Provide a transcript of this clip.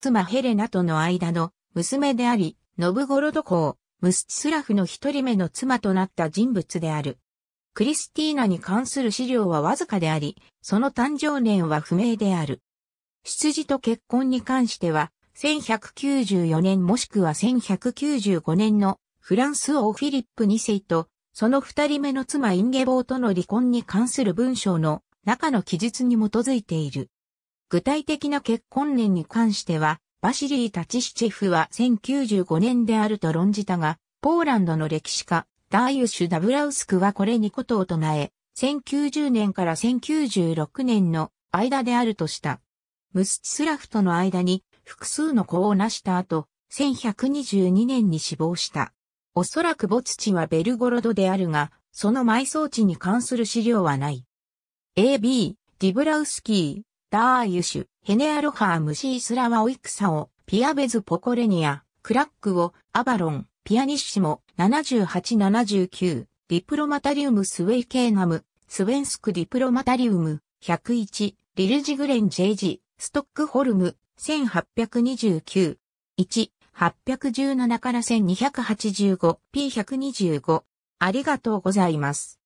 妻ヘレナとの間の娘であり、ノブゴロド公、ムスチスラフの一人目の妻となった人物である。クリスティーナに関する資料はわずかであり、その誕生年は不明である。出自と結婚に関しては、1194年もしくは1195年のフランス王フィリップ2世と、その二人目の妻インゲボーとの離婚に関する文章の中の記述に基づいている。具体的な結婚年に関しては、バシリー・タチシチェフは1095年であると論じたが、ポーランドの歴史家、ダーユッシュ・ダブラウスクはこれにことを唱え、1090年から1096年の間であるとした。ムスチスラフとの間に複数の子を成した後、1122年に死亡した。おそらく墓地はベルゴロドであるが、その埋葬地に関する資料はない。AB、ディブラウスキダーユシュ、ヘネアロハームシースラワオイクサオ、ピアベズポコレニア、クラックオ、アバロン、ピアニッシモ、7879、ディプロマタリウムスウェイケーナム、スウェンスクディプロマタリウム、101、リルジグレンジェイジ、ストックホルム、1829、1、817から 1285P125 ありがとうございます。